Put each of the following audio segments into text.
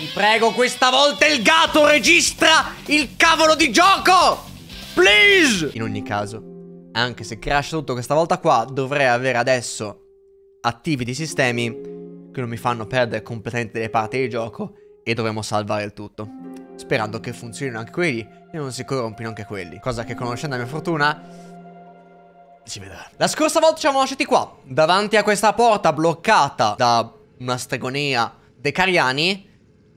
Ti prego, questa volta il gatto registra il cavolo di gioco! Please! In ogni caso, anche se crash tutto questa volta qua, dovrei avere adesso attivi dei sistemi che non mi fanno perdere completamente le parti del gioco e dovremo salvare il tutto. Sperando che funzionino anche quelli e non si corrompino anche quelli. Cosa che conoscendo la mia fortuna si vedrà. La scorsa volta ci siamo lasciati qua, davanti a questa porta bloccata da una stregonia dei cariani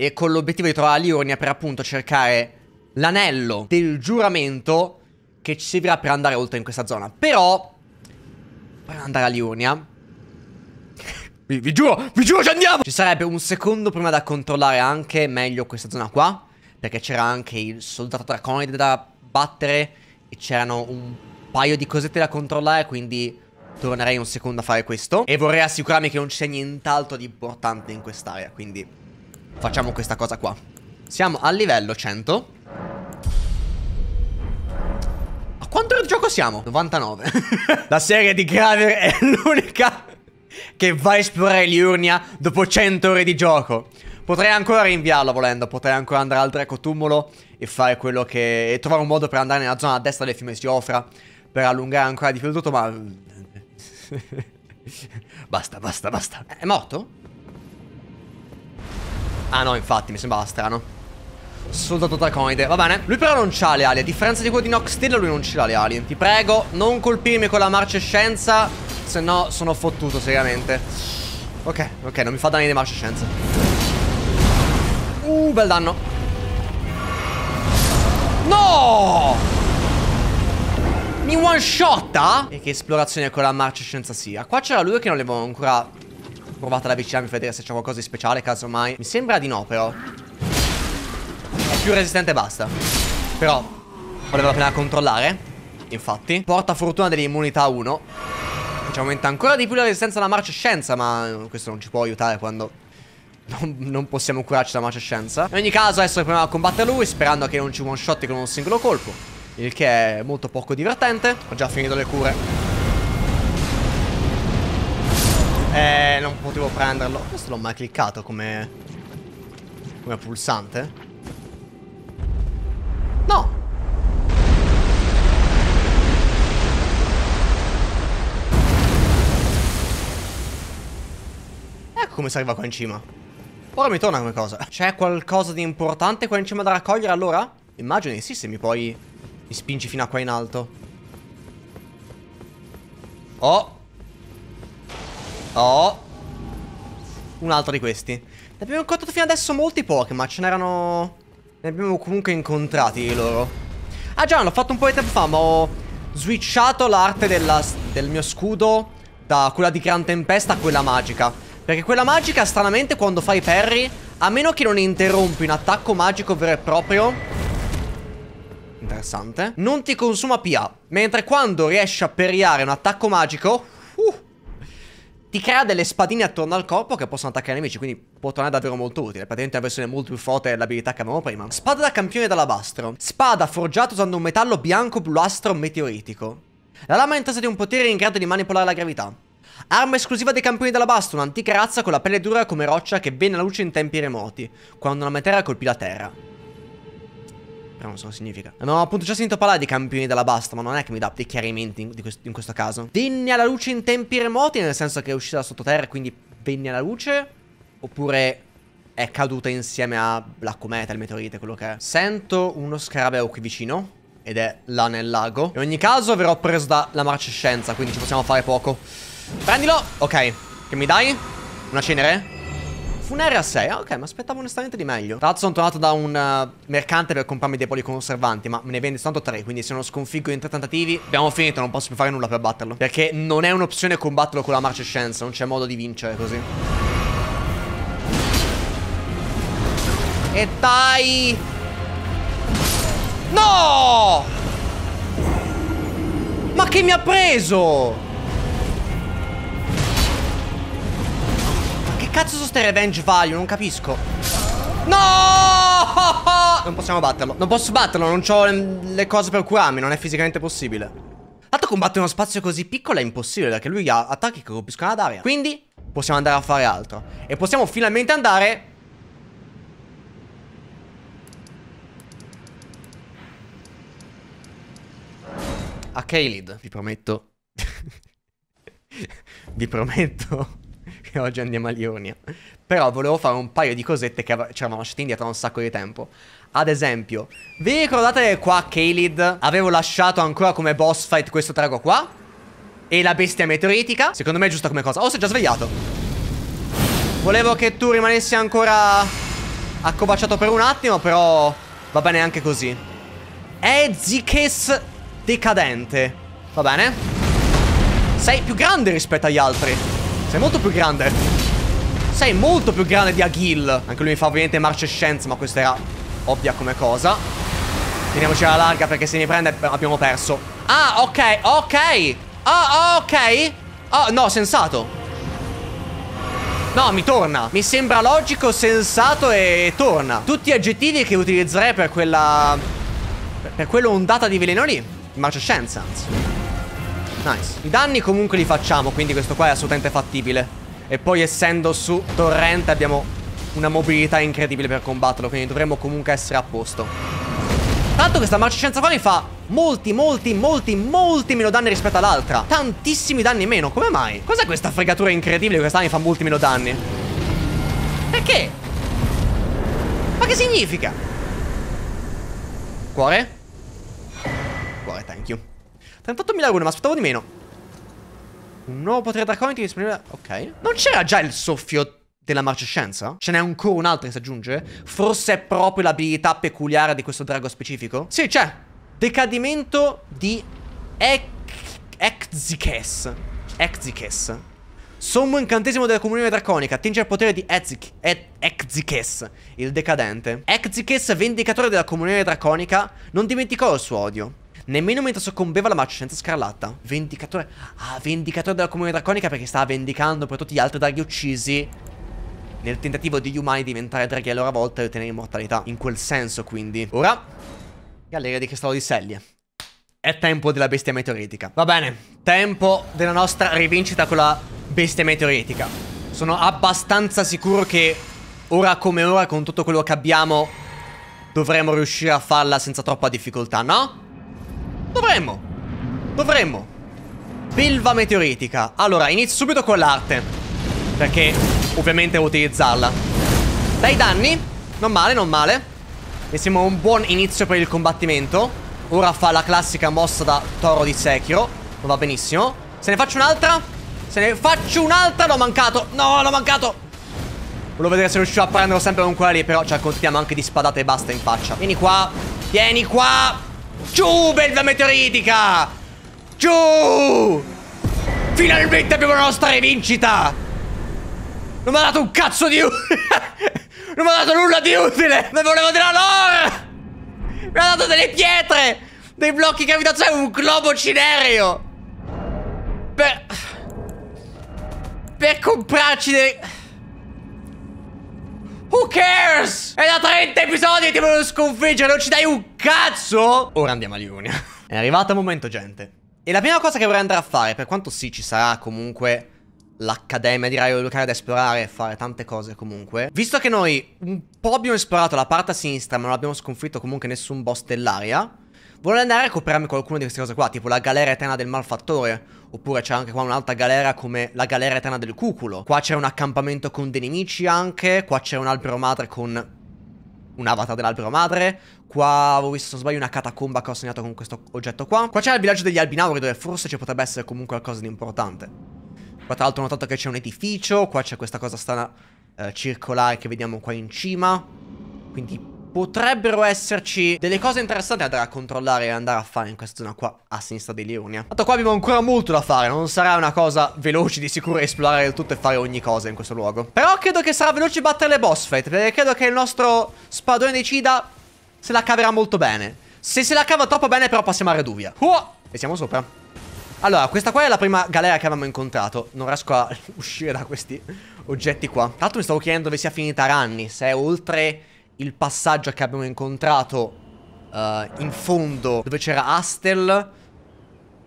e con l'obiettivo di trovare Liurnia per appunto cercare l'anello del giuramento che ci servirà per andare oltre in questa zona. Però, per andare a Liurnia... vi, vi, giuro, vi giuro ci andiamo! Ci sarebbe un secondo prima da controllare anche meglio questa zona qua, perché c'era anche il soldato draconide da battere e c'erano un paio di cosette da controllare, quindi tornerei un secondo a fare questo. E vorrei assicurarmi che non c'è nient'altro di importante in quest'area, quindi... Facciamo questa cosa qua Siamo al livello 100 A quanto del gioco siamo? 99 La serie di Graver è l'unica Che va a esplorare Liurnia Dopo 100 ore di gioco Potrei ancora rinviarlo volendo Potrei ancora andare al Dracotumulo E fare quello che... E trovare un modo per andare nella zona a destra del fiume Siofra Per allungare ancora di più tutto ma... basta, basta, basta È morto? Ah no, infatti, mi sembrava strano. Soldato tacoide, va bene. Lui però non ha le ali, a differenza di quello di Noxtella, lui non ce l'ha le ali. Ti prego, non colpirmi con la marcescenza, se no sono fottuto, seriamente. Ok, ok, non mi fa danni di marcescenza. Uh, bel danno. No! Mi one shotta? Ah? E che esplorazione con la marcescenza sia. Qua c'era lui che non l'avevo ancora provate ad avvicinarmi per vedere se c'è qualcosa di speciale, casomai. Mi sembra di no, però. È più resistente e basta. Però, valeva la pena controllare. Infatti. Porta fortuna dell'immunità 1. Ci cioè, aumenta ancora di più la resistenza alla marcia marcescenza, ma questo non ci può aiutare quando... Non, non possiamo curarci dalla marcescenza. In ogni caso, adesso proviamo a combattere lui, sperando che non ci one shot con un singolo colpo. Il che è molto poco divertente. Ho già finito le cure. Eh, non potevo prenderlo. Questo l'ho mai cliccato come... Come pulsante? No! Ecco come si arriva qua in cima. Ora mi torna come cosa. C'è qualcosa di importante qua in cima da raccogliere allora? Immagini, sì, se mi poi... Mi spingi fino a qua in alto. Oh! Oh. Un altro di questi. Ne abbiamo incontrato fino adesso molti pochi, ma ce n'erano... Ne abbiamo comunque incontrati loro. Ah già, l'ho fatto un po' di tempo fa, ma ho switchato l'arte del mio scudo da quella di Gran Tempesta a quella magica. Perché quella magica, stranamente, quando fai parry, a meno che non interrompi un attacco magico vero e proprio... Interessante. Non ti consuma PA. Mentre quando riesci a periare un attacco magico... Uh, ti crea delle spadine attorno al corpo che possono attaccare i nemici, quindi può tornare davvero molto utile. Praticamente la versione molto più forte dell'abilità che avevamo prima. Spada da campione d'alabastro. Spada forgiata usando un metallo bianco-bluastro meteoritico. La lama è intesa di un potere in grado di manipolare la gravità. Arma esclusiva dei campioni d'alabastro, un'antica razza con la pelle dura come roccia che venne alla luce in tempi remoti, quando una meteora colpì la terra. Però non so cosa significa. Abbiamo appunto già sentito parlare di campioni della basta, ma non è che mi dà dei chiarimenti in, questo, in questo caso. Venne alla luce in tempi remoti, nel senso che è uscita da sottoterra, e quindi venne alla luce. Oppure è caduta insieme a la cometa, il meteorite, quello che è. Sento uno scarabeo qui vicino. Ed è là nel lago. In ogni caso verrò preso dalla marcescenza, quindi ci possiamo fare poco. Prendilo! Ok, che mi dai? Una cenere? Un 6 ah, ok, ma aspettavo onestamente di meglio. Tra l'altro sono tornato da un uh, mercante per comprarmi dei poli conservanti, ma me ne vende soltanto 3 quindi se non sconfiggo in 3 tentativi, abbiamo finito, non posso più fare nulla per batterlo. Perché non è un'opzione combatterlo con la marcescenza, non c'è modo di vincere così. E dai! No! Ma che mi ha preso? cazzo sono ste revenge value? Non capisco. No! Non possiamo batterlo. Non posso batterlo, non ho le cose per curarmi, non è fisicamente possibile. Tanto combattere uno spazio così piccolo è impossibile, perché lui ha attacchi che colpiscono ad aria. Quindi possiamo andare a fare altro. E possiamo finalmente andare... A Kaelid, vi prometto. vi prometto perché oggi andiamo a Lionia. Però volevo fare un paio di cosette che ci eravamo lasciati indietro un sacco di tempo. Ad esempio, vi ricordate qua Kaled? Avevo lasciato ancora come boss fight questo trago qua? E la bestia meteoritica? Secondo me è giusta come cosa. Oh, si è già svegliato. Volevo che tu rimanessi ancora accobacciato per un attimo, però va bene anche così. Ezikes decadente. Va bene? Sei più grande rispetto agli altri. Sei molto più grande. Sei molto più grande di Agil. Anche lui mi fa ovviamente scienza, ma questa era ovvia come cosa. Teniamoci alla larga perché se mi prende abbiamo perso. Ah, ok, ok. Ah, oh, ok. Ah, oh, no, sensato. No, mi torna. Mi sembra logico, sensato e torna. Tutti gli aggettivi che utilizzerei per quella... Per quell'ondata di veleno lì. Marcescenza, anzi. Nice. I danni comunque li facciamo, quindi questo qua è assolutamente fattibile. E poi essendo su torrente abbiamo una mobilità incredibile per combatterlo, quindi dovremmo comunque essere a posto. Tanto questa marcescenza qua mi fa molti, molti, molti, molti meno danni rispetto all'altra. Tantissimi danni meno, come mai? Cos'è questa fregatura incredibile che questa mi fa molti meno danni? Perché? Ma che significa? Cuore? Cuore, thank you. 38.000 rune, ma aspettavo di meno. Un nuovo potere draconico disponibile... Ok. Non c'era già il soffio della marcescenza? Ce n'è ancora un altro che si aggiunge? Forse è proprio l'abilità peculiare di questo drago specifico? Sì, c'è. Decadimento di Ek... Ekzikes. Ekzikes. Sommo incantesimo della comunione draconica. Attinge il potere di Ezik, il decadente. Ekzikes, vendicatore della comunione draconica, non dimenticò il suo odio. Nemmeno mentre soccombeva la marcescenza scarlatta. Vendicatore. Ah, vendicatore della comunità draconica perché stava vendicando per tutti gli altri draghi uccisi. Nel tentativo degli umani di diventare draghi a loro volta e ottenere immortalità. In quel senso, quindi. Ora, galleria di cristallo di Sellie. È tempo della bestia meteoritica. Va bene, tempo della nostra rivincita con la bestia meteoritica. Sono abbastanza sicuro che ora come ora, con tutto quello che abbiamo, dovremo riuscire a farla senza troppa difficoltà, no? Dovremmo. Dovremmo. Belva meteoritica. Allora, inizio subito con l'arte. Perché ovviamente devo utilizzarla. Dai danni. Non male, non male. E siamo un buon inizio per il combattimento. Ora fa la classica mossa da toro di Sekiro. Non va benissimo. Se ne faccio un'altra? Se ne faccio un'altra? L'ho mancato. No, l'ho mancato. Volevo vedere se riuscivo a prenderlo sempre con quella lì. Però ci accontentiamo anche di spadate e basta in faccia. Vieni qua. Vieni qua. Giù, belva meteoritica! Giù! Finalmente abbiamo la nostra rivincita! Non mi ha dato un cazzo di utile! non mi ha dato nulla di utile! Mi volevo della lore! Mi ha dato delle pietre! Dei blocchi gravitazionali, un globo cinereo! Per... Per comprarci dei... Who cares? È da 30 episodi che ti voglio sconfiggere, non ci dai un cazzo? Ora andiamo a Liunia. È arrivato il momento, gente. E la prima cosa che vorrei andare a fare, per quanto sì ci sarà comunque l'accademia di Raio Lucare da esplorare e fare tante cose comunque. Visto che noi un po' abbiamo esplorato la parte a sinistra ma non abbiamo sconfitto comunque nessun boss dell'aria, vorrei andare a recuperarmi qualcuna di queste cose qua, tipo la galera eterna del malfattore Oppure c'è anche qua un'altra galera come la galera eterna del cuculo. Qua c'è un accampamento con dei nemici anche. Qua c'è un albero madre con un avatar dell'albero madre. Qua avevo visto, se non sbaglio, una catacomba che ho segnato con questo oggetto qua. Qua c'è il villaggio degli albinauri dove forse ci potrebbe essere comunque qualcosa di importante. Qua tra l'altro ho notato che c'è un edificio. Qua c'è questa cosa strana eh, circolare che vediamo qua in cima. Quindi potrebbero esserci delle cose interessanti da controllare e andare a fare in questa zona qua a sinistra di Liunia. Tanto qua abbiamo ancora molto da fare, non sarà una cosa veloce di sicuro esplorare il tutto e fare ogni cosa in questo luogo. Però credo che sarà veloce battere le boss fight, perché credo che il nostro spadone decida se la caverà molto bene. Se se la cava troppo bene però passiamo a Reduvia. Oh! E siamo sopra. Allora, questa qua è la prima galera che avevamo incontrato. Non riesco a uscire da questi oggetti qua. Tra l'altro mi stavo chiedendo dove sia finita Ranni. Se è oltre il passaggio che abbiamo incontrato uh, in fondo dove c'era Astel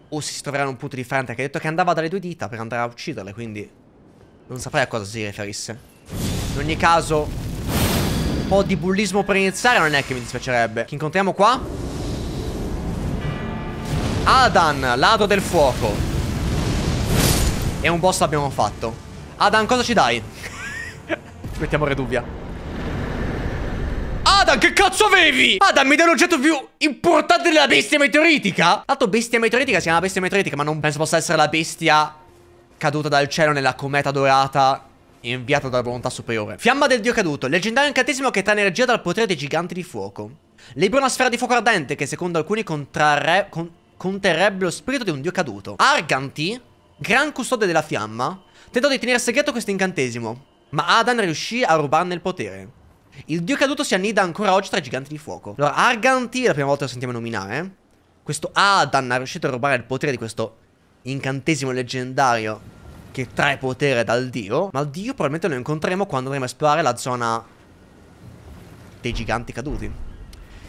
o si troveranno un punto di franta che ha detto che andava dalle due dita per andare a ucciderle, quindi non saprei a cosa si riferisse. In ogni caso, un po' di bullismo per iniziare non è che mi dispiacerebbe. Che incontriamo qua? Adan, ladro del fuoco. E un boss abbiamo fatto. Adan, cosa ci dai? Mettiamo Reduvia. Adam, che cazzo avevi? Adam, mi dai l'oggetto più importante della bestia meteoritica? Tanto bestia meteoritica si chiama bestia meteoritica, ma non penso possa essere la bestia caduta dal cielo nella cometa dorata inviata dalla volontà superiore. Fiamma del dio caduto, leggendario incantesimo che trae energia dal potere dei giganti di fuoco. Libra una sfera di fuoco ardente che secondo alcuni contrarre... Con conterrebbe lo spirito di un dio caduto. Arganti, gran custode della fiamma, tentò di tenere segreto questo incantesimo, ma Adam riuscì a rubarne il potere. Il dio caduto si annida ancora oggi tra i giganti di fuoco. Allora, Arganti, è la prima volta che lo sentiamo nominare. Eh? Questo Adan è riuscito a rubare il potere di questo incantesimo leggendario che trae potere dal dio. Ma il dio probabilmente lo incontreremo quando andremo a esplorare la zona dei giganti caduti.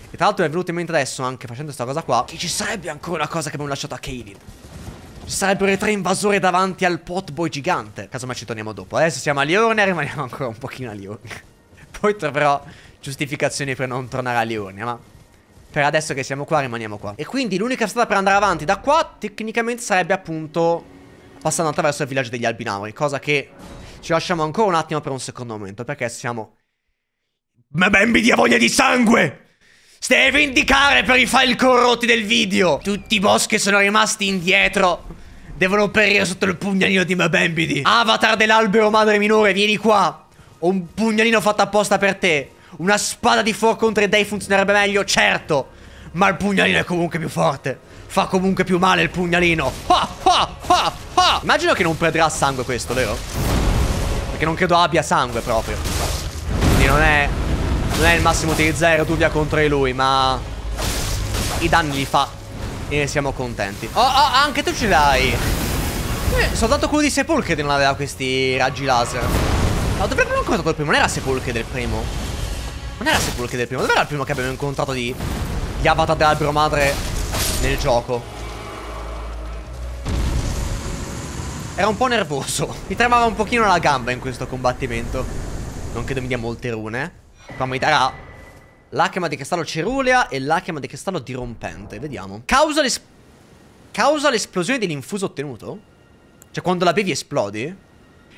E tra l'altro mi è venuto in mente adesso, anche facendo questa cosa qua, che ci sarebbe ancora una cosa che abbiamo lasciato a Kaelin. Ci sarebbero i tre invasori davanti al potboy gigante. Casomai ci torniamo dopo. Adesso eh? siamo a Lione, rimaniamo ancora un pochino a Lione. Poi troverò giustificazioni per non tornare a Lione, ma... Per adesso che siamo qua rimaniamo qua. E quindi l'unica strada per andare avanti da qua tecnicamente sarebbe appunto passando attraverso il villaggio degli Albinauri, cosa che ci lasciamo ancora un attimo per un secondo momento, perché siamo... Ma bambi di voglia di sangue! Stai a vendicare per i file corrotti del video! Tutti i boss che sono rimasti indietro devono perire sotto il pugnalino di Mabembidi. Avatar dell'albero madre minore, vieni qua! Ho un pugnalino fatto apposta per te. Una spada di fuoco contro i dei funzionerebbe meglio, certo. Ma il pugnalino è comunque più forte. Fa comunque più male il pugnalino. Ha, ha, ha, ha. Immagino che non perderà sangue questo, vero? Perché non credo abbia sangue proprio. Quindi non è... Non è il massimo utilizzare Rutubia contro di lui, ma... I danni li fa. E ne siamo contenti. Oh, oh, anche tu ce l'hai. Eh, soltanto quello di Sepulcri non aveva questi raggi laser. No, dovrebbe aver incontrato il primo, non era Sepulche del primo. Non era Sepulche del primo, dov'era il primo che abbiamo incontrato di, gli Avatar dell'albero madre nel gioco? Era un po' nervoso. Mi tremava un pochino la gamba in questo combattimento. Non credo mi dia molte rune. Qua mi darà lacrima di cristallo cerulea e lacrima di cristallo dirompente. Vediamo. Causa l'esplosione dell'infuso ottenuto? Cioè quando la bevi esplodi?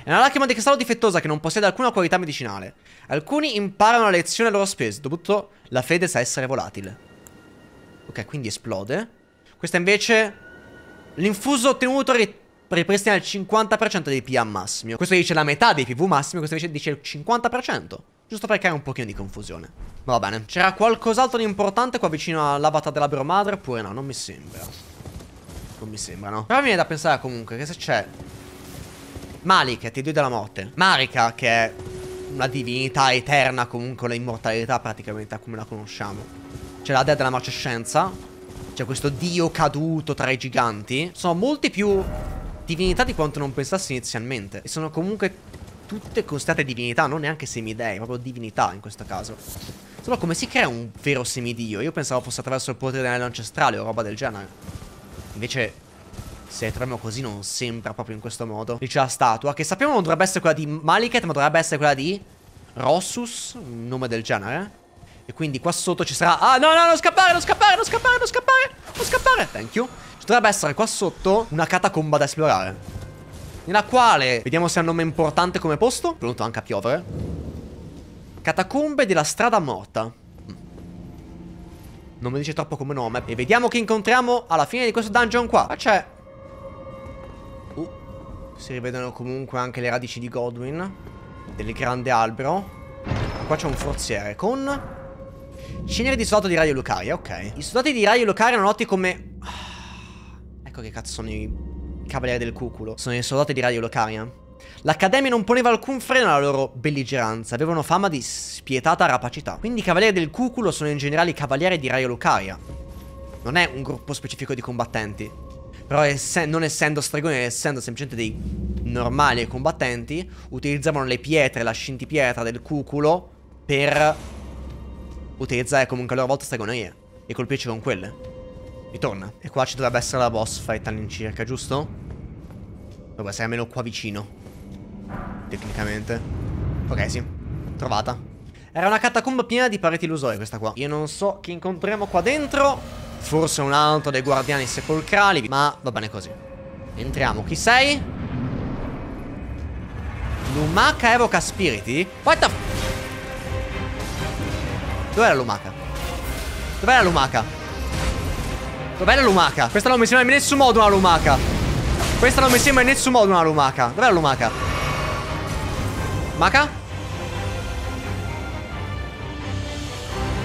È una lacrima di cristallo difettosa che non possiede alcuna qualità medicinale. Alcuni imparano la lezione a loro spese, dopotutto la fede sa essere volatile. Ok, quindi esplode. Questa invece... L'infuso ottenuto ripristina il 50% dei PA massimo. Questo dice la metà dei PV massimo. questo invece dice il 50%. Giusto per creare un pochino di confusione. Ma va bene. C'era qualcos'altro di importante qua vicino all'avatar dell'albero madre? Oppure no, non mi sembra. Non mi sembra, no? Però viene da pensare comunque che se c'è Malik, ti due della morte. Marika, che è una divinità eterna comunque, l'immortalità praticamente, a come la conosciamo. C'è la dea della marcescenza. C'è questo dio caduto tra i giganti. Sono molte più divinità di quanto non pensassi inizialmente. E sono comunque tutte considerate divinità, non neanche semidei, proprio divinità in questo caso. Solo come si crea un vero semidio? Io pensavo fosse attraverso il potere dell'anello ancestrale o roba del genere. Invece se troviamo così non sembra proprio in questo modo. Lì c'è la statua, che sappiamo non dovrebbe essere quella di Maliket, ma dovrebbe essere quella di Rossus, un nome del genere. Eh? E quindi qua sotto ci sarà... Ah, no, no, non scappare, non scappare, non scappare, non scappare, non scappare. Thank you. Ci dovrebbe essere qua sotto una catacomba da esplorare. Nella quale... Vediamo se ha un nome importante come posto. Pronto anche a piovere. Catacombe della strada morta. Non mi dice troppo come nome. E vediamo che incontriamo alla fine di questo dungeon qua. Ma c'è si rivedono comunque anche le radici di Godwin. Del grande albero. Qua c'è un forziere con... Cenere di soldato di Raio Lucaria, ok. I soldati di Raio Lucaria erano noti come... Ecco che cazzo sono i cavalieri del cuculo. Sono i soldati di Radio Lucaria L'accademia non poneva alcun freno alla loro belligeranza, avevano fama di spietata rapacità. Quindi i cavalieri del cuculo sono in generale i cavalieri di Radio Lucaria Non è un gruppo specifico di combattenti. Però ess non essendo stregoni, essendo semplicemente dei normali combattenti, utilizzavano le pietre, la scintipietra del cuculo per utilizzare comunque a loro volta stregonerie e colpirci con quelle. Ritorna. E qua ci dovrebbe essere la boss fight all'incirca, giusto? Dovrebbe essere almeno qua vicino. Tecnicamente. Ok, sì. Trovata. Era una catacomba piena di pareti illusorie questa qua. Io non so chi incontriamo qua dentro. Forse un altro dei guardiani sepolcrali Ma va bene così Entriamo Chi sei? Lumaca evoca spiriti? What the Dov'è la lumaca? Dov'è la lumaca? Dov'è la lumaca? Questa non mi sembra in nessun modo una lumaca Questa non mi sembra in nessun modo una lumaca Dov'è la lumaca? Lumaca?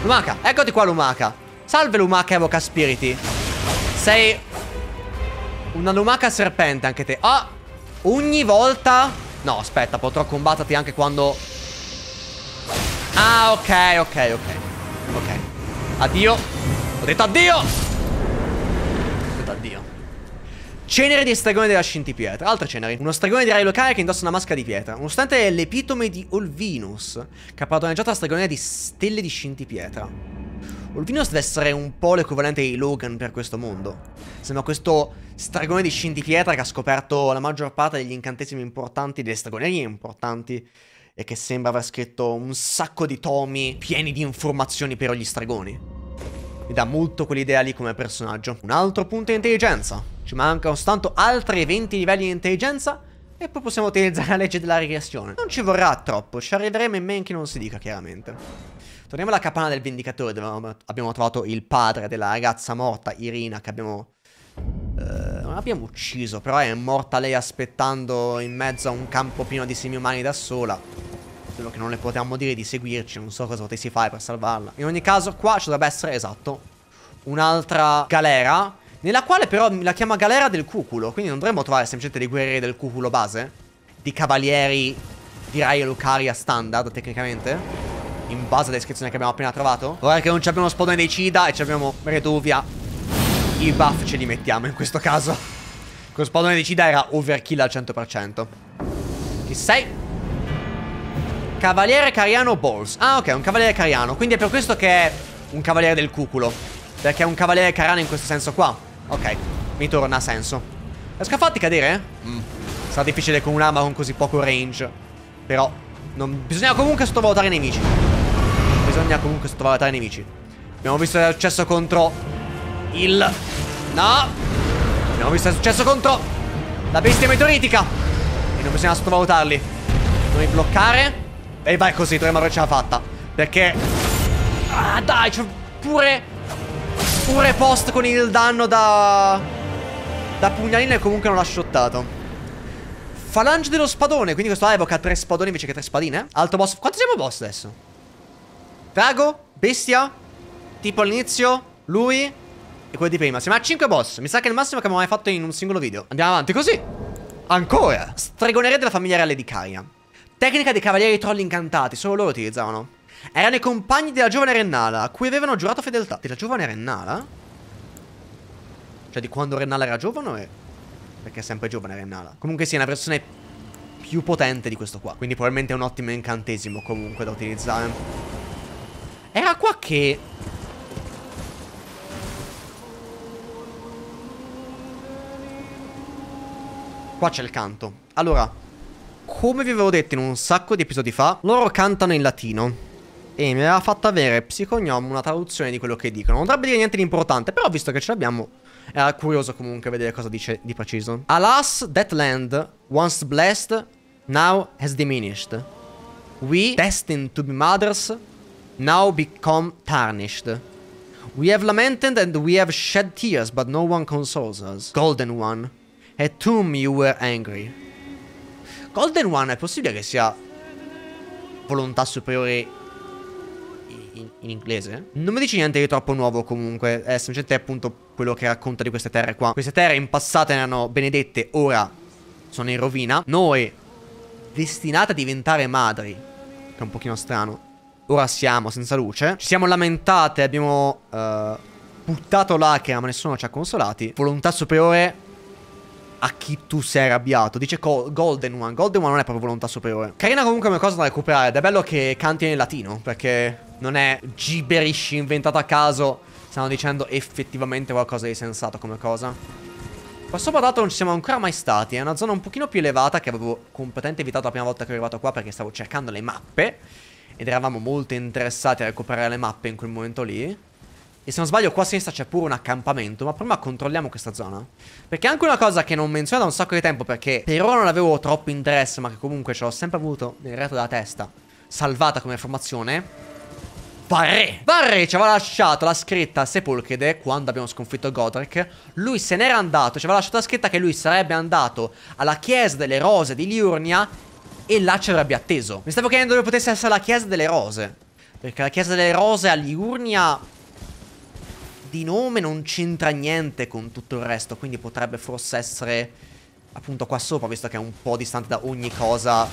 Lumaca, eccoti qua Lumaca Salve lumaca evoca spiriti. Sei una lumaca serpente anche te. Ah, ogni volta... No, aspetta, potrò combatterti anche quando... Ah, ok, ok, ok. Ok. Addio. Ho detto addio! Ho detto addio. Cenere di stregone della scintipietra. Altre ceneri. Uno stregone di rai locale che indossa una maschera di pietra. Nonostante l'epitome di Olvinus, che ha padroneggiato la stregone di stelle di scintipietra. Ulfinos deve essere un po' l'equivalente di Logan per questo mondo. Sembra questo stregone di scintipietra che ha scoperto la maggior parte degli incantesimi importanti, delle stregonerie importanti, e che sembra aver scritto un sacco di tomi pieni di informazioni per gli stregoni. Mi dà molto quell'idea lì come personaggio. Un altro punto di intelligenza. Ci mancano soltanto altri 20 livelli di intelligenza e poi possiamo utilizzare la legge della regressione. Non ci vorrà troppo, ci arriveremo in men che non si dica chiaramente. Torniamo alla capanna del Vendicatore dove abbiamo trovato il padre della ragazza morta, Irina, che abbiamo... Eh, non abbiamo ucciso, però è morta lei aspettando in mezzo a un campo pieno di semi umani da sola. Quello che non le potevamo dire di seguirci, non so cosa potessi fare per salvarla. In ogni caso qua ci dovrebbe essere, esatto, un'altra galera nella quale però la chiama galera del cuculo. Quindi non dovremmo trovare semplicemente dei guerrieri del cuculo base. Di cavalieri di Raio Lucaria standard, tecnicamente. In base alla descrizione che abbiamo appena trovato. Ora che non ci abbiamo Spodone Cida e ci abbiamo Reduvia. I buff ce li mettiamo in questo caso. Con Spodone Cida era overkill al 100%. Chi sei? Cavaliere Cariano Balls. Ah, ok, un cavaliere cariano. Quindi è per questo che è un cavaliere del cuculo. Perché è un cavaliere cariano in questo senso qua. Ok, mi torna senso. Riesco a farti cadere? Eh? Mm. Sarà difficile con un'arma con così poco range. Però, non... bisogna comunque sottovalutare i nemici. Bisogna comunque sottovalutare i nemici. Abbiamo visto che è successo contro il... No! Abbiamo visto che è successo contro la bestia meteoritica. E non bisogna sottovalutarli. Dovrei bloccare. E vai così, dovremmo avercela fatta. Perché... Ah, dai, c'ho pure Pure post con il danno da... Da pugnalina e comunque non l'ha shottato. Falange dello spadone. Quindi questo evoca tre spadoni invece che tre spadine. Alto boss. Quanto siamo boss adesso? Drago? Bestia? Tipo all'inizio? Lui? E quello di prima. Siamo a cinque boss. Mi sa che è il massimo che abbiamo mai fatto in un singolo video. Andiamo avanti così. Ancora. Stregoneria della famiglia reale di Kaia. Tecnica dei cavalieri troll incantati. Solo loro utilizzavano. Erano i compagni della giovane Rennala, a cui avevano giurato fedeltà. Della giovane Rennala? Cioè di quando Rennala era giovane? Perché è sempre giovane Rennala. Comunque sì, è una versione più potente di questo qua. Quindi probabilmente è un ottimo incantesimo comunque da utilizzare. Era qua che... Qua c'è il canto. Allora, come vi avevo detto in un sacco di episodi fa, loro cantano in latino e mi aveva fatto avere Psicognom una traduzione di quello che dicono. Non dovrebbe dire niente di importante, però visto che ce l'abbiamo, era curioso comunque vedere cosa dice di preciso. Alas, that land, once blessed, now has diminished. We, destined to be mothers, now become tarnished. We have lamented and we have shed tears, but no one consoles us. Golden One, at whom you were angry. Golden One è possibile che sia volontà superiore in, in inglese. Non mi dici niente di troppo nuovo comunque, è eh, semplicemente appunto quello che racconta di queste terre qua. Queste terre in passato erano benedette, ora sono in rovina. Noi, destinate a diventare madri, che è un pochino strano, ora siamo senza luce. Ci siamo lamentate, abbiamo uh, buttato l'acqua, ma nessuno ci ha consolati. Volontà superiore a chi tu sei arrabbiato. Dice Golden One. Golden One non è proprio volontà superiore. Carina comunque è una cosa da recuperare. Ed è bello che canti nel latino. Perché non è gibberish inventato a caso. Stanno dicendo effettivamente qualcosa di sensato come cosa. Qua sopra dato non ci siamo ancora mai stati. È una zona un pochino più elevata che avevo completamente evitato la prima volta che ero arrivato qua perché stavo cercando le mappe. Ed eravamo molto interessati a recuperare le mappe in quel momento lì. E se non sbaglio qua a sinistra c'è pure un accampamento Ma prima controlliamo questa zona Perché anche una cosa che non menziono da un sacco di tempo Perché per ora non avevo troppo interesse Ma che comunque ce l'ho sempre avuto nel retro della testa Salvata come formazione Varre Varre ci aveva lasciato la scritta Sepolchede Quando abbiamo sconfitto Godric Lui se n'era andato Ci aveva lasciato la scritta che lui sarebbe andato Alla chiesa delle rose di Liurnia E là ci avrebbe atteso Mi stavo chiedendo dove potesse essere la chiesa delle rose perché la chiesa delle rose a Liurnia di nome non c'entra niente con tutto il resto, quindi potrebbe forse essere appunto qua sopra, visto che è un po' distante da ogni cosa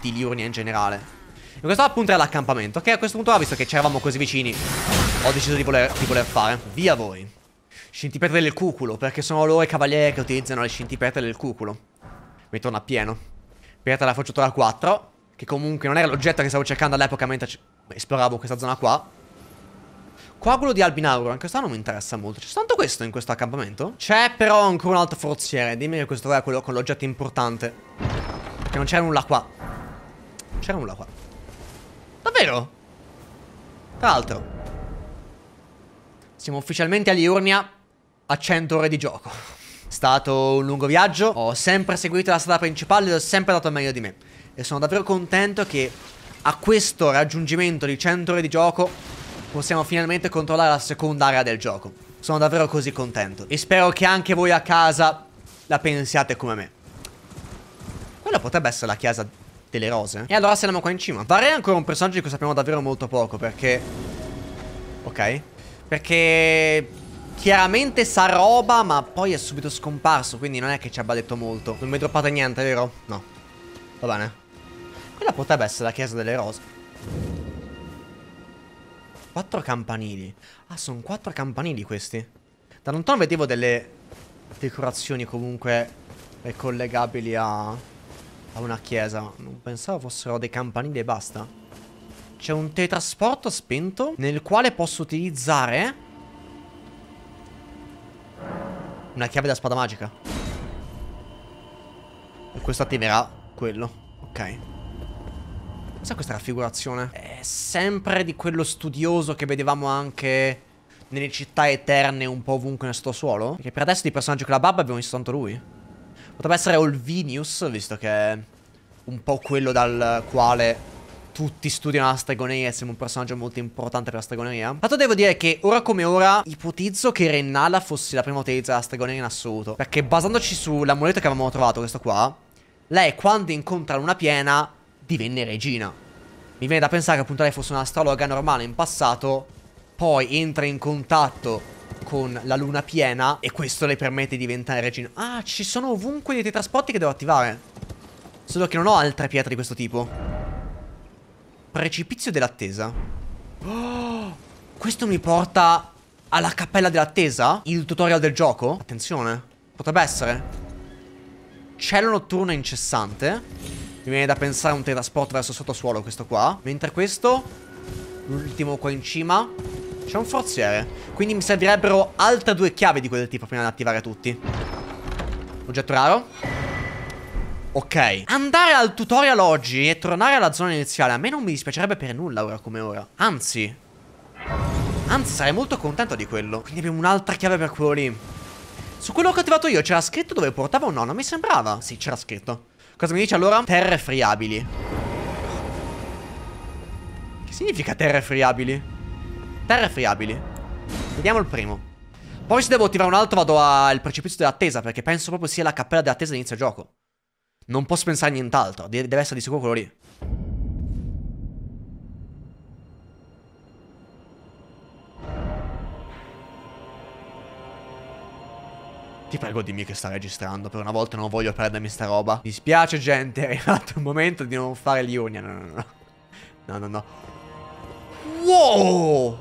di Liurnia in generale. E questo appunto era l'accampamento, che a questo punto, visto che c'eravamo così vicini, ho deciso di voler, di voler fare. Via voi. Scintipetole del cuculo, perché sono loro i cavalieri che utilizzano le scintipetole del cuculo. Mi torna pieno. Pirata della forciatura 4, che comunque non era l'oggetto che stavo cercando all'epoca mentre esploravo questa zona qua. Coagulo di Albinauro, anche questo non mi interessa molto. C'è tanto questo in questo accampamento? C'è però ancora un altro forziere. Dimmi che questo qua è quello con l'oggetto importante. Che non c'è nulla qua. Non c'era nulla qua. Davvero? Tra l'altro. Siamo ufficialmente a Liurnia a 100 ore di gioco. È stato un lungo viaggio. Ho sempre seguito la strada principale e ho sempre dato il meglio di me. E sono davvero contento che a questo raggiungimento di 100 ore di gioco possiamo finalmente controllare la seconda area del gioco. Sono davvero così contento. E spero che anche voi a casa la pensiate come me. Quella potrebbe essere la chiesa delle rose. Eh? E allora siamo qua in cima. Varei ancora un personaggio di cui sappiamo davvero molto poco, perché... Ok. Perché... Chiaramente sa roba, ma poi è subito scomparso, quindi non è che ci abbia detto molto. Non mi droppate niente, vero? No. Va bene. Quella potrebbe essere la chiesa delle rose. Quattro campanili. Ah, sono quattro campanili questi. Da lontano vedevo delle decorazioni comunque collegabili a, a una chiesa. Non pensavo fossero dei campanili e basta. C'è un teletrasporto spento nel quale posso utilizzare una chiave da spada magica. E questo attiverà quello. Ok. Cos'è questa raffigurazione? È sempre di quello studioso che vedevamo anche nelle città eterne un po' ovunque nel sottosuolo? Perché per adesso di personaggio con la babba abbiamo visto tanto lui. Potrebbe essere Olvinius, visto che è un po' quello dal quale tutti studiano la stregoneria e siamo un personaggio molto importante per la stregoneria. Tanto devo dire che ora come ora ipotizzo che Rennala fosse la prima utilizza della stregoneria in assoluto. Perché basandoci sull'amuleto che avevamo trovato, questo qua, lei quando incontra luna piena divenne regina. Mi viene da pensare che appunto lei fosse un'astrologa normale in passato, poi entra in contatto con la luna piena e questo le permette di diventare regina. Ah, ci sono ovunque dei trasporti che devo attivare. Solo che non ho altre pietre di questo tipo. Precipizio dell'attesa. Oh, questo mi porta alla cappella dell'attesa? Il tutorial del gioco? Attenzione, potrebbe essere. Cielo notturno incessante. Mi viene da pensare a un teletrasporto verso il sottosuolo questo qua. Mentre questo, l'ultimo qua in cima, c'è un forziere. Quindi mi servirebbero altre due chiavi di quel tipo prima di attivare tutti. Oggetto raro. Ok. Andare al tutorial oggi e tornare alla zona iniziale a me non mi dispiacerebbe per nulla ora come ora. Anzi. Anzi, sarei molto contento di quello. Quindi abbiamo un'altra chiave per quello lì. Su quello che ho attivato io c'era scritto dove portava o no, non mi sembrava. Sì, c'era scritto. Cosa mi dice allora? Terre friabili. Che significa terre friabili? Terre friabili. Vediamo il primo. Poi se devo attivare un altro vado al precipizio dell'attesa perché penso proprio sia la cappella dell'attesa all'inizio del gioco. Non posso pensare a nient'altro, deve essere di sicuro quello lì. Ti prego dimmi che sta registrando. Per una volta non voglio perdermi sta roba. Mi spiace, gente. È arrivato il momento di non fare gli Union. No, no, no. No, no, no. Wow!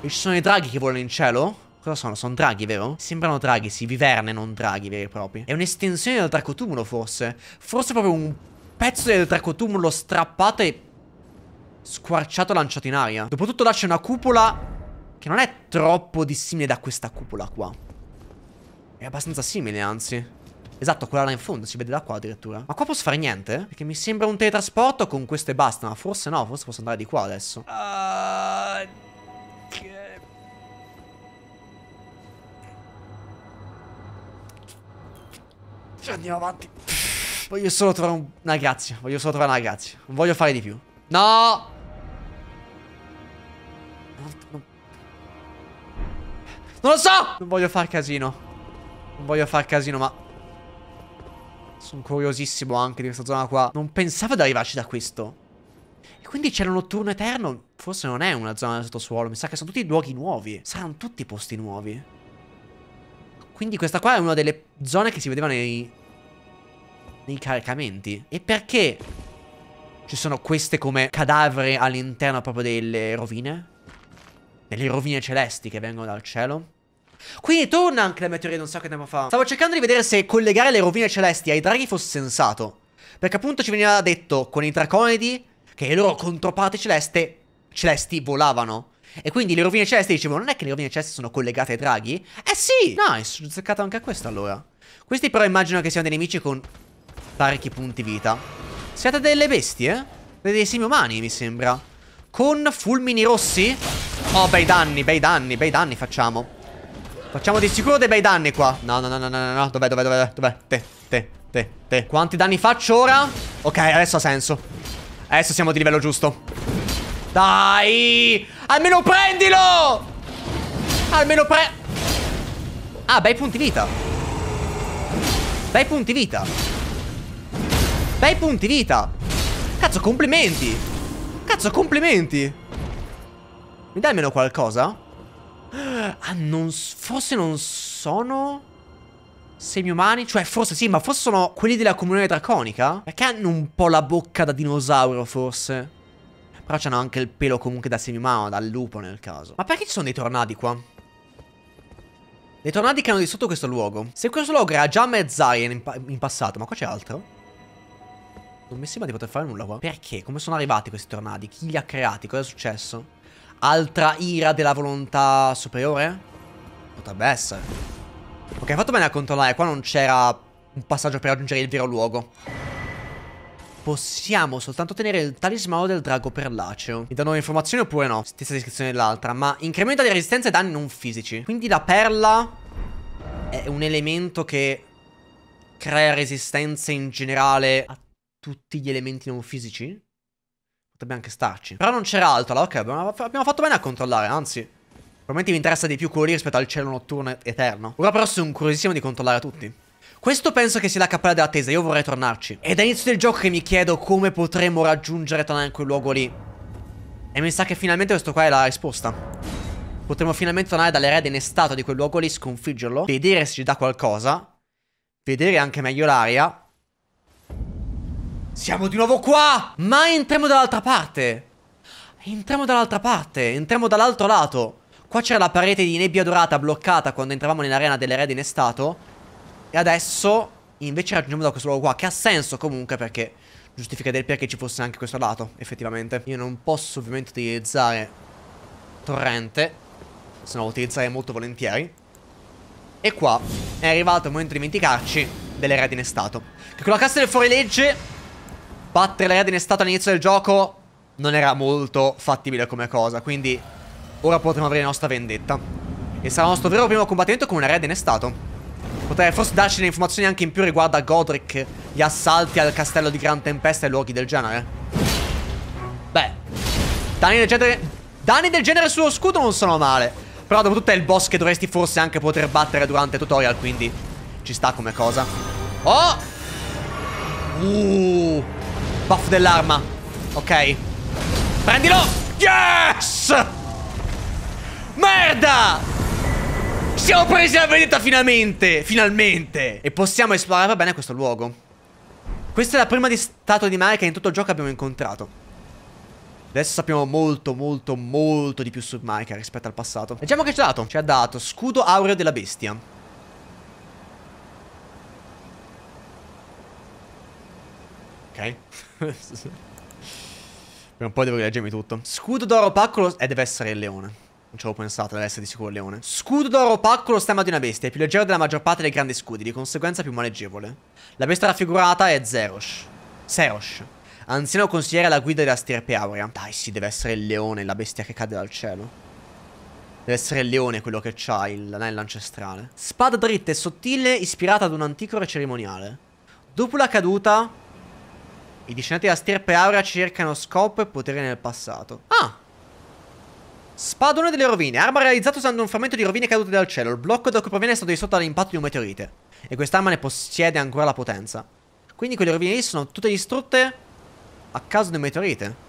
E ci sono i draghi che volano in cielo? Cosa sono? Sono draghi, vero? Sembrano draghi, sì, viverne, non draghi veri e propri. È un'estensione del tracotumulo, forse. Forse proprio un pezzo del tracotumulo strappato e squarciato lanciato in aria. Dopotutto là c'è una cupola che non è troppo dissimile da questa cupola qua. È abbastanza simile, anzi. Esatto, quella là in fondo, si vede da qua addirittura. Ma qua posso fare niente? Perché mi sembra un teletrasporto con questo e basta. Ma forse no, forse posso andare di qua adesso. Uh, Andiamo avanti. Voglio solo trovare un... una grazia. Voglio solo trovare una grazia. Non voglio fare di più. No! Non, non non lo so Non voglio far casino Non voglio far casino ma Sono curiosissimo anche di questa zona qua Non pensavo di arrivarci da questo E quindi c'è un notturno eterno Forse non è una zona del sottosuolo Mi sa che sono tutti luoghi nuovi Saranno tutti posti nuovi Quindi questa qua è una delle zone che si vedeva nei Nei caricamenti E perché Ci sono queste come cadavere all'interno proprio delle rovine? Delle rovine celesti che vengono dal cielo quindi torna anche la mia teoria di un sacco di tempo fa. Stavo cercando di vedere se collegare le rovine celesti ai draghi fosse sensato. Perché appunto ci veniva detto con i draconidi che le loro controparti celeste, celesti volavano. E quindi le rovine celesti dicevano, non è che le rovine celesti sono collegate ai draghi? Eh sì! Nice, ho zeccato anche a questo allora. Questi però immagino che siano dei nemici con parecchi punti vita. Siete delle bestie? Eh? Dei semi umani, mi sembra. Con fulmini rossi? Oh, bei danni, bei danni, bei danni facciamo. Facciamo di sicuro dei bei danni qua No, no, no, no, no, no Dov'è, dov'è, dov'è, dov'è Te, te, te, te Quanti danni faccio ora? Ok, adesso ha senso Adesso siamo di livello giusto Dai Almeno prendilo Almeno pre... Ah, bei punti vita Bei punti vita Bei punti vita Cazzo, complimenti Cazzo, complimenti Mi dai almeno qualcosa? Ah, non... Forse non sono... Semiumani? Cioè, forse sì, ma forse sono quelli della comunione draconica? Perché hanno un po' la bocca da dinosauro, forse? Però c'hanno anche il pelo comunque da semiumano, dal lupo nel caso. Ma perché ci sono dei tornadi qua? Dei tornadi che hanno distrutto questo luogo. Se questo luogo era già Mezzarien in, pa in passato, ma qua c'è altro? Non mi sembra di poter fare nulla qua. Perché? Come sono arrivati questi tornadi? Chi li ha creati? Cosa è successo? Altra ira della volontà superiore? Potrebbe essere. Ok, fatto bene a controllare. Qua non c'era un passaggio per raggiungere il vero luogo. Possiamo soltanto ottenere il talismano del drago perlaceo. Mi danno informazioni oppure no? Stessa descrizione dell'altra. Ma incrementa le resistenze e danni non fisici. Quindi la perla è un elemento che crea resistenze in generale a tutti gli elementi non fisici? Dobbiamo anche starci. Però non c'era altro, allora ok, abbiamo, abbiamo fatto bene a controllare, anzi... Probabilmente mi interessa di più quello rispetto al cielo notturno eterno. Ora però sono curiosissimo di controllare tutti. Questo penso che sia la cappella dell'attesa, io vorrei tornarci. È da inizio del gioco che mi chiedo come potremmo raggiungere e tornare in quel luogo lì. E mi sa che finalmente questo qua è la risposta. Potremmo finalmente tornare dall'erede in stato di quel luogo lì, sconfiggerlo, vedere se ci dà qualcosa, vedere anche meglio l'aria siamo di nuovo qua! Ma entriamo dall'altra parte! Entriamo dall'altra parte, entriamo dall'altro lato. Qua c'era la parete di nebbia dorata bloccata quando entravamo nell'arena dell'erede in estato. E adesso invece raggiungiamo da questo luogo qua, che ha senso comunque perché giustifica del perché ci fosse anche questo lato, effettivamente. Io non posso ovviamente utilizzare torrente, se no lo utilizzerei molto volentieri. E qua è arrivato il momento di dimenticarci dell'erede in estato. Che con la cassa del fuorilegge Battere la Redin è stato all'inizio del gioco non era molto fattibile come cosa, quindi ora potremo avere la nostra vendetta. E sarà il nostro vero primo combattimento con una Redin è stato. Potrei forse darci delle informazioni anche in più riguardo a Godric, gli assalti al castello di Gran Tempesta e luoghi del genere. Beh, danni del genere, danni del genere sullo scudo non sono male, però dopo tutto è il boss che dovresti forse anche poter battere durante il tutorial, quindi ci sta come cosa. Oh! Uh! Buff dell'arma. Ok. Prendilo! Yes! Merda! Siamo presi la vendetta finalmente! Finalmente! E possiamo esplorare bene questo luogo. Questa è la prima di stato di mare che in tutto il gioco abbiamo incontrato. Adesso sappiamo molto, molto, molto di più su Micah rispetto al passato. Leggiamo che ci ha dato. Ci ha dato scudo aureo della bestia. Ok. Prima o poi devo leggermi tutto. Scudo d'oro opaco. Eh, deve essere il leone. Non ci avevo pensato, deve essere di sicuro il leone. Scudo d'oro opaco, lo stemma di una bestia. È più leggero della maggior parte dei grandi scudi, di conseguenza più maleggevole. La bestia raffigurata è Zerosh. Zerosh. Anziano consigliere alla guida della stirpe aurea. Dai, sì, deve essere il leone, la bestia che cade dal cielo. Deve essere il leone quello che ha l'anello ancestrale. Spada dritta e sottile, ispirata ad un antico re cerimoniale. Dopo la caduta, i discendenti della stirpe aura cercano scopo e potere nel passato. Ah! Spadone delle rovine. Arma realizzata usando un frammento di rovine cadute dal cielo. Il blocco da cui proviene è stato distrutto dall'impatto di un meteorite. E quest'arma ne possiede ancora la potenza. Quindi quelle rovine lì sono tutte distrutte a causa di un meteorite.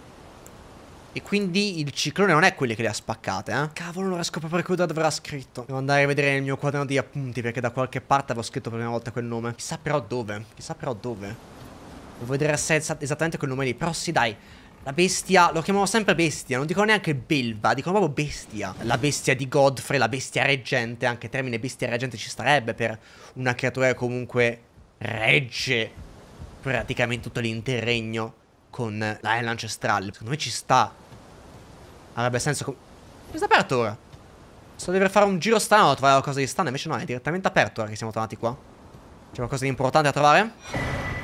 E quindi il ciclone non è quello che le ha spaccate, eh? Cavolo, non riesco proprio a ricordare dove era scritto. Devo andare a vedere il mio quaderno di appunti perché da qualche parte avevo scritto per la prima volta quel nome. Chissà però dove. Chissà però dove. Devo vedere se è esattamente quel nome lì. Però sì, dai. La bestia, lo chiamavo sempre bestia, non dico neanche belva, dico proprio bestia. La bestia di Godfrey, la bestia reggente, anche il termine bestia reggente ci starebbe per una creatura che comunque regge praticamente tutto l'interregno con l'Island ancestrale. Secondo me ci sta. Avrebbe senso... Mi sta aperto ora. So dover fare un giro strano a trovare qualcosa di strano, invece no, è direttamente aperto ora che siamo tornati qua. C'è qualcosa di importante da trovare?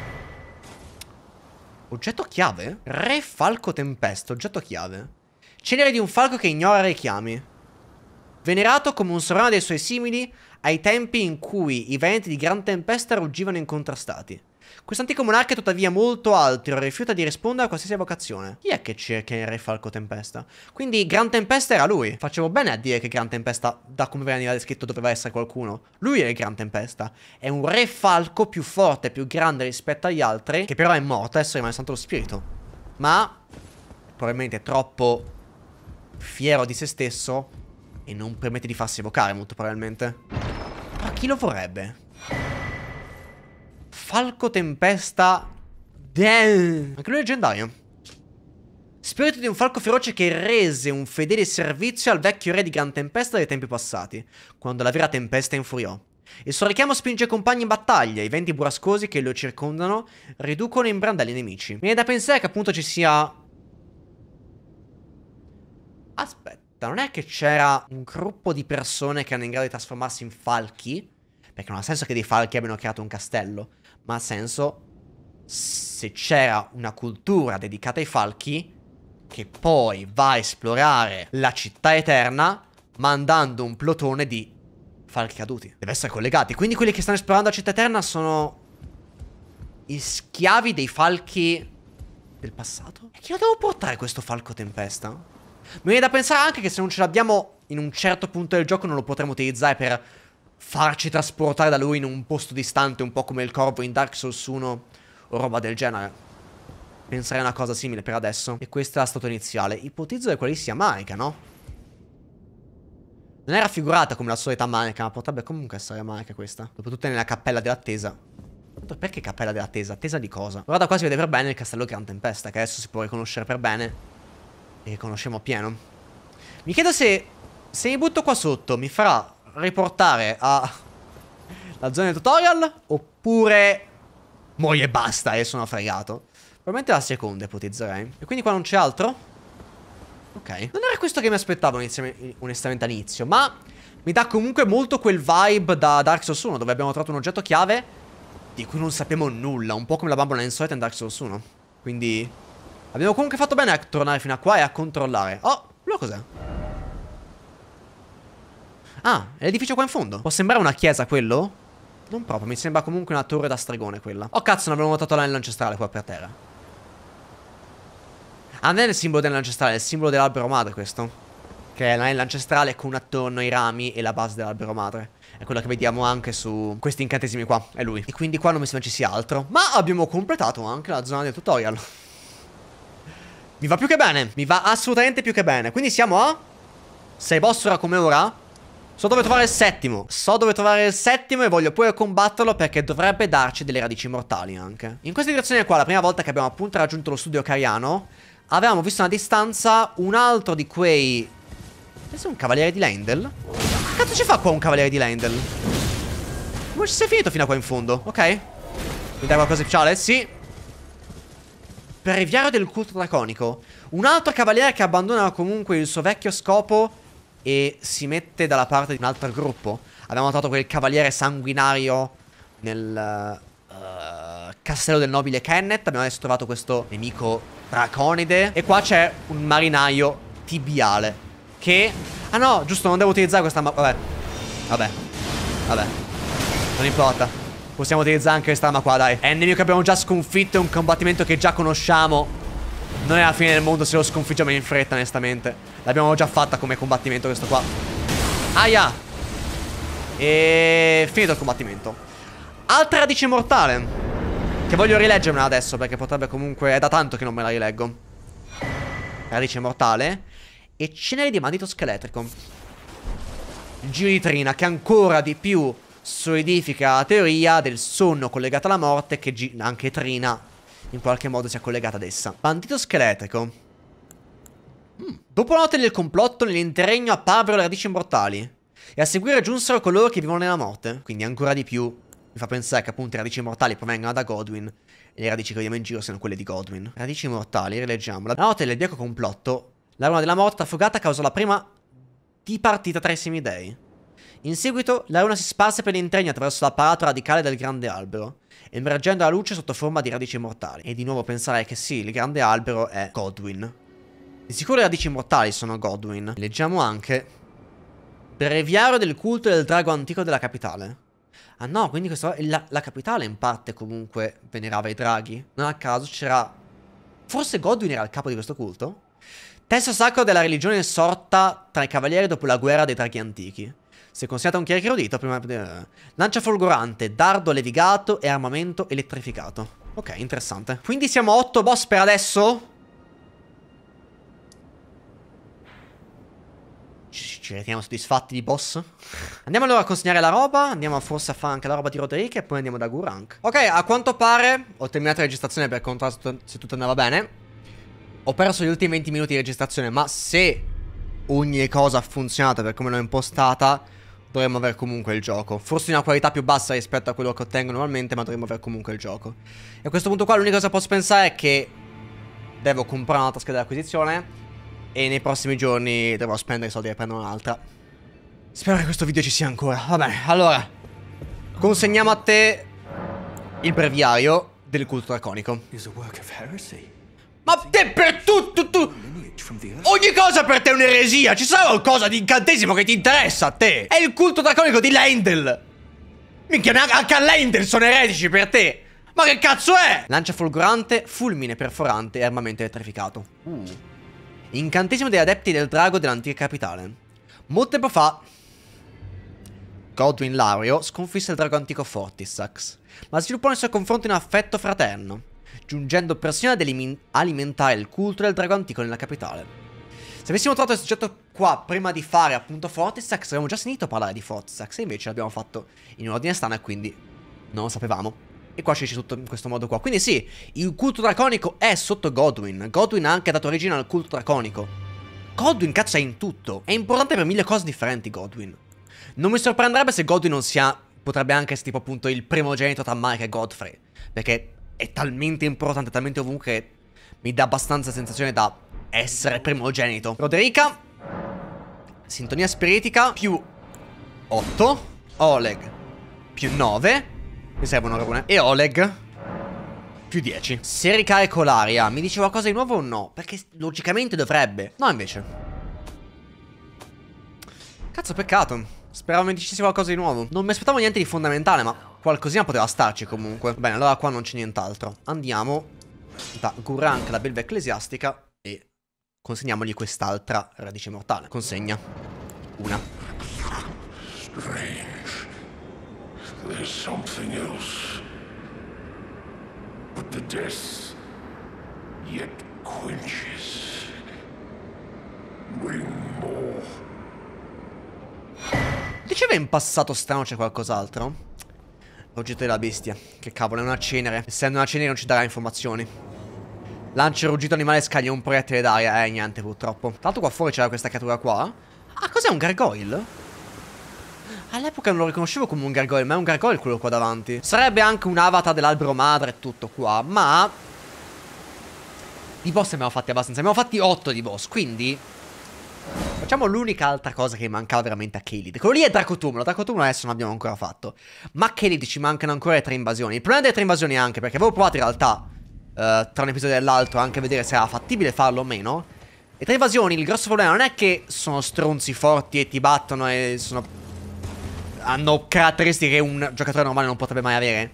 Oggetto chiave? Re Falco Tempesta, oggetto chiave. Cenere di un falco che ignora richiami. Venerato come un sovrano dei suoi simili ai tempi in cui i venti di gran tempesta ruggivano incontrastati. Quest'antico monarca è tuttavia molto altro, rifiuta di rispondere a qualsiasi vocazione. Chi è che cerca il re Falco Tempesta? Quindi Gran Tempesta era lui. Facevo bene a dire che Gran Tempesta, da come veniva descritto, doveva essere qualcuno. Lui è il Gran Tempesta. È un re falco più forte, più grande rispetto agli altri, che però è morto, adesso rimane soltanto lo spirito. Ma, probabilmente è troppo fiero di se stesso e non permette di farsi evocare molto probabilmente. Ma chi lo vorrebbe? Falco Tempesta. Damn. Anche lui è leggendario. Spirito di un falco feroce che rese un fedele servizio al vecchio re di Gran Tempesta dei tempi passati, quando la vera tempesta infuriò. Il suo richiamo spinge i compagni in battaglia, i venti burrascosi che lo circondano riducono in brandelli i nemici. Mi viene da pensare che appunto ci sia... Aspetta, non è che c'era un gruppo di persone che erano in grado di trasformarsi in falchi? Perché non ha senso che dei falchi abbiano creato un castello. Ma ha senso se c'era una cultura dedicata ai falchi che poi va a esplorare la città eterna mandando un plotone di falchi caduti. Deve essere collegati. Quindi quelli che stanno esplorando la città eterna sono i schiavi dei falchi del passato? E chi lo devo portare questo falco tempesta? Mi viene da pensare anche che se non ce l'abbiamo in un certo punto del gioco non lo potremo utilizzare per farci trasportare da lui in un posto distante, un po' come il corvo in Dark Souls 1 o roba del genere. Pensare a una cosa simile per adesso. E questa è la stato iniziale. Ipotizzo che quali sia Manica, no? Non è raffigurata come la solita Manica, ma potrebbe comunque essere Manica questa. Dopotutto è nella cappella dell'attesa. Perché cappella dell'attesa? Attesa di cosa? Guarda qua si vede per bene il castello Gran Tempesta, che adesso si può riconoscere per bene. E che conosciamo appieno. Mi chiedo se... Se mi butto qua sotto, mi farà riportare alla zona di tutorial oppure muoio e basta e eh, sono fregato. Probabilmente la seconda ipotizzerei. E quindi qua non c'è altro? Ok. Non era questo che mi aspettavo onestamente all'inizio, ma mi dà comunque molto quel vibe da Dark Souls 1, dove abbiamo trovato un oggetto chiave di cui non sappiamo nulla, un po' come la bambola insolita in Dark Souls 1. Quindi abbiamo comunque fatto bene a tornare fino a qua e a controllare. Oh, lo cos'è? Ah, è l'edificio qua in fondo. Può sembrare una chiesa quello? Non proprio, mi sembra comunque una torre da stregone quella. Oh cazzo, non avevo notato l'anello ancestrale qua per terra. Ah, non è il simbolo dell'anello ancestrale, è il simbolo dell'albero madre questo. Che è l'anello ancestrale con attorno i rami e la base dell'albero madre. È quella che vediamo anche su questi incantesimi qua, è lui. E quindi qua non mi sembra ci sia altro. Ma abbiamo completato anche la zona del tutorial. mi va più che bene, mi va assolutamente più che bene. Quindi siamo a... Sei boss ora come ora? So dove trovare il settimo. So dove trovare il settimo e voglio pure combatterlo perché dovrebbe darci delle radici mortali anche. In questa direzione qua, la prima volta che abbiamo appunto raggiunto lo studio cariano, avevamo visto a distanza un altro di quei... Questo è un cavaliere di Lendel? Che cazzo ci fa qua un cavaliere di Lendel? Come ci sei finito fino a qua in fondo? Ok. Mi dai qualcosa di speciale? Sì. Breviario del culto draconico. Un altro cavaliere che abbandona comunque il suo vecchio scopo e si mette dalla parte di un altro gruppo. Abbiamo notato quel cavaliere sanguinario nel uh, castello del nobile Kenneth. Abbiamo adesso trovato questo nemico draconide. E qua c'è un marinaio tibiale che... Ah no, giusto, non devo utilizzare questa... Vabbè. Vabbè. Vabbè. Non importa. Possiamo utilizzare anche questa arma qua, dai. È un nemico che abbiamo già sconfitto, è un combattimento che già conosciamo. Non è la fine del mondo se lo sconfiggiamo in fretta, onestamente. L'abbiamo già fatta come combattimento questo qua. Aia! E... Finito il combattimento. Altra radice mortale. Che voglio rileggermela adesso perché potrebbe comunque... È da tanto che non me la rileggo. Radice mortale. E ceneri di mandito scheletrico. Giro di Trina che ancora di più solidifica la teoria del sonno collegato alla morte che anche Trina in qualche modo sia collegata ad essa. Bandito scheletrico. Mm. Dopo la notte del complotto, nell'interregno apparvero le radici immortali. E a seguire giunsero coloro che vivono nella morte. Quindi ancora di più mi fa pensare che appunto le radici immortali provengono da Godwin. E le radici che vediamo in giro sono quelle di Godwin. Radici immortali, rileggiamola. La notte del bieco complotto, la luna della morte affogata causò la prima dipartita tra i semidei. In seguito, la luna si sparse per l'intregno attraverso l'apparato radicale del grande albero emergendo alla luce sotto forma di radici mortali. E di nuovo pensare che sì, il grande albero è Godwin. Di sicuro le radici mortali sono Godwin. Leggiamo anche... Breviario del culto del drago antico della capitale. Ah no, quindi questa, la, la capitale in parte comunque venerava i draghi. Non a caso c'era... Forse Godwin era il capo di questo culto? Testo sacro della religione sorta tra i cavalieri dopo la guerra dei draghi antichi. Se consigliate un chierichero dito, prima... Eh, lancia folgorante, dardo levigato e armamento elettrificato. Ok, interessante. Quindi siamo a 8 boss per adesso? Ci, ci riteniamo soddisfatti di boss? Andiamo allora a consegnare la roba. Andiamo forse a fare anche la roba di Roderick e poi andiamo da Gurank. Ok, a quanto pare ho terminato la registrazione per controllare se tutto andava bene. Ho perso gli ultimi 20 minuti di registrazione, ma se ogni cosa ha funzionato per come l'ho impostata dovremmo avere comunque il gioco. Forse una qualità più bassa rispetto a quello che ottengo normalmente, ma dovremmo avere comunque il gioco. E a questo punto qua l'unica cosa che posso pensare è che devo comprare una tasca d'acquisizione e nei prossimi giorni dovrò spendere i soldi per prendere un'altra. Spero che questo video ci sia ancora. Va bene, allora, consegniamo a te il breviario del culto draconico. Is a work of heresy. Ma te per tutto, tu... Ogni cosa per te è un'eresia. Ci sarà qualcosa di incantesimo che ti interessa a te. È il culto draconico di Lendel. Minchia, anche a Lendel sono eretici per te. Ma che cazzo è? Lancia folgorante, fulmine perforante e armamento elettrificato. Uh. Incantesimo degli adepti del drago dell'antica capitale. Molto tempo fa, Godwin Lario sconfisse il drago antico Fortisax ma sviluppò nel suo confronto un affetto fraterno giungendo persino ad alimentare il culto del drago antico nella capitale. Se avessimo trovato il soggetto qua prima di fare appunto Fortisax, avremmo già sentito parlare di Fortisax, e invece l'abbiamo fatto in ordine strana, quindi non lo sapevamo. E qua c'è tutto in questo modo qua. Quindi sì, il culto draconico è sotto Godwin. Godwin ha anche dato origine al culto draconico. Godwin, cazzo, è in tutto. È importante per mille cose differenti, Godwin. Non mi sorprenderebbe se Godwin non sia... Potrebbe anche essere tipo appunto il primogenito tra Mike e Godfrey. Perché è talmente importante, talmente ovunque che mi dà abbastanza sensazione da essere primogenito. Roderica, sintonia spiritica, più 8, Oleg, più 9, mi servono rune, e Oleg, più 10. Se ricarico l'aria, mi dice qualcosa di nuovo o no? Perché logicamente dovrebbe. No, invece. Cazzo, peccato. Speravo mi dicessi qualcosa di nuovo. Non mi aspettavo niente di fondamentale, ma Qualcosina poteva starci comunque. Bene, allora qua non c'è nient'altro. Andiamo da Gurrank, la belva ecclesiastica, e consegniamogli quest'altra radice mortale. Consegna. Una. Strange. There's something else. But the death yet quenches. Bring more. Diceva in passato strano c'è qualcos'altro? L'oggetto della bestia. Che cavolo, è una cenere. Essendo una cenere non ci darà informazioni. Lancia ruggito animale scaglia un proiettile d'aria. Eh, niente, purtroppo. Tra l'altro qua fuori c'era questa creatura qua. Ah, cos'è un gargoyle? All'epoca non lo riconoscevo come un gargoyle, ma è un gargoyle quello qua davanti. Sarebbe anche un avatar dell'albero madre e tutto qua, ma... Di boss abbiamo fatti abbastanza. Abbiamo fatti 8 di boss, quindi... Facciamo l'unica altra cosa che mancava veramente a Kalid. Quello lì è Dracotumulo. Dracotumulo adesso non abbiamo ancora fatto. Ma a Kalid ci mancano ancora le tre invasioni. Il problema delle tre invasioni è anche perché avevo provato in realtà, uh, tra un episodio e l'altro, anche a vedere se era fattibile farlo o meno. Le tre invasioni, il grosso problema non è che sono stronzi forti e ti battono e sono... Hanno caratteristiche che un giocatore normale non potrebbe mai avere.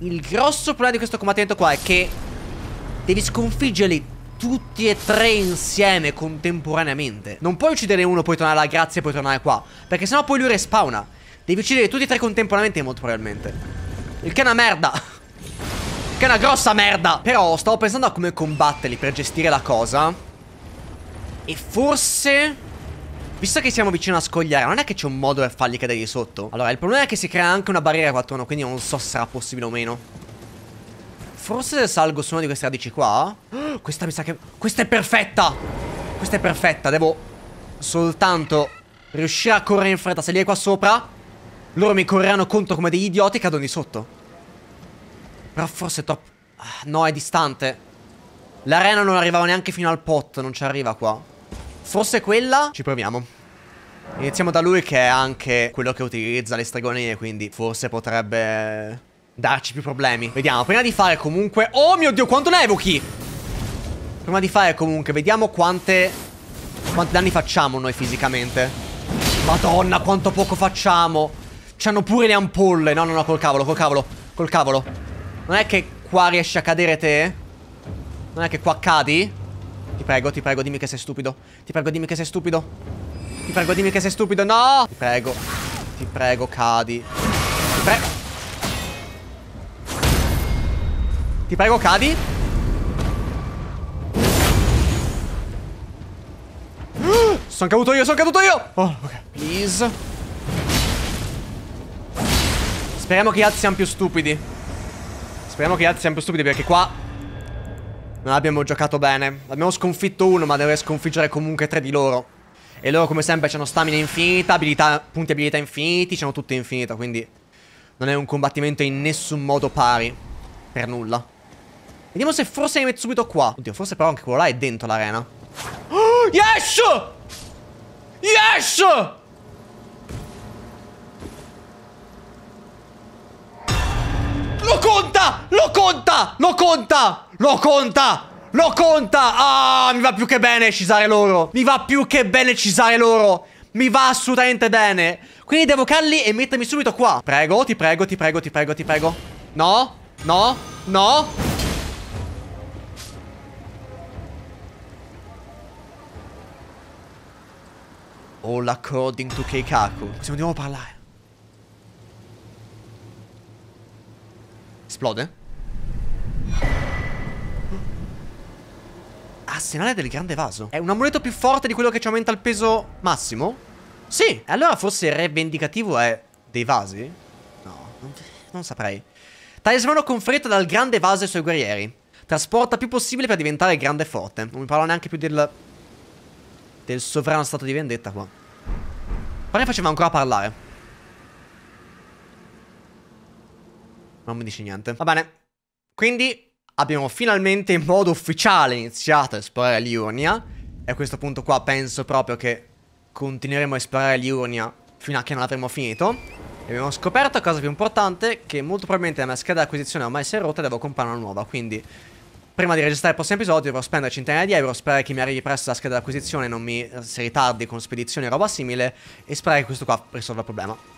Il grosso problema di questo combattimento qua è che devi sconfiggerli tutti e tre insieme contemporaneamente. Non puoi uccidere uno, poi tornare alla grazia e poi tornare qua. Perché sennò poi lui respawna. Devi uccidere tutti e tre contemporaneamente, molto probabilmente. Il che è una merda. Che è una grossa merda. Però stavo pensando a come combatterli per gestire la cosa. E forse... Visto che siamo vicino a scogliare, non è che c'è un modo per fargli cadere di sotto. Allora, il problema è che si crea anche una barriera qua attorno, quindi non so se sarà possibile o meno. Forse salgo su una di queste radici qua. Oh, questa mi sa che... Questa è perfetta! Questa è perfetta, devo soltanto riuscire a correre in fretta, salire qua sopra. Loro mi correranno contro come degli idioti e cadono di sotto. Però forse è troppo... Ah, no, è distante. L'arena non arrivava neanche fino al pot, non ci arriva qua. Forse quella... Ci proviamo. Iniziamo da lui che è anche quello che utilizza le stregonie, quindi forse potrebbe darci più problemi. Vediamo, prima di fare comunque... Oh mio Dio, quanto nevochi! Prima di fare comunque, vediamo quante... Quanti danni facciamo noi fisicamente. Madonna, quanto poco facciamo! C'hanno cioè, pure le ampolle. No, no, no, col cavolo, col cavolo, col cavolo. Non è che qua riesci a cadere te? Non è che qua cadi? Ti prego, ti prego, dimmi che sei stupido. Ti prego, dimmi che sei stupido. Ti prego, dimmi che sei stupido. No! Ti prego. Ti prego, cadi. Ti prego. Ti prego, cadi. Sono caduto io, sono caduto io! Oh, ok. Please. Speriamo che gli altri siano più stupidi. Speriamo che gli altri siano più stupidi perché qua... Non abbiamo giocato bene. Abbiamo sconfitto uno, ma deve sconfiggere comunque tre di loro. E loro, come sempre, hanno stamina infinita, abilità, punti abilità infiniti, hanno tutto infinito, quindi... Non è un combattimento in nessun modo pari. Per nulla. Vediamo se forse mi metto subito qua. Oddio, forse però anche quello là è dentro l'arena. Oh, yes! Yes! Lo conta! Lo conta! Lo conta! Lo conta! Lo conta! Ah, mi va più che bene cisare loro! Mi va più che bene cisare loro! Mi va assolutamente bene! Quindi devo calli e mettermi subito qua! Prego, ti prego, ti prego, ti prego, ti prego! No! No! No! All according to Keikaku. Se di nuovo parlare. Esplode? Ah, Arsenale del grande vaso. È un amuleto più forte di quello che ci aumenta il peso massimo? Sì. E Allora forse il re vendicativo è dei vasi? No, non, non saprei. Talismano conferito dal grande vaso ai suoi guerrieri. Trasporta più possibile per diventare grande e forte. Non mi parlo neanche più del del sovrano stato di vendetta qua. Poi ne faceva ancora parlare. Non mi dice niente. Va bene. Quindi abbiamo finalmente in modo ufficiale iniziato a esplorare l'Iurnia. E a questo punto qua penso proprio che continueremo a esplorare l'Iurnia fino a che non l'avremo finito. E abbiamo scoperto, cosa più importante, che molto probabilmente la mia scheda di acquisizione ormai si è rotta e devo comprare una nuova. Quindi prima di registrare il prossimo episodio dovrò spendere centinaia di euro, sperare che mi arrivi presto la scheda d'acquisizione e non mi si ritardi con spedizioni e roba simile e sperare che questo qua risolva il problema.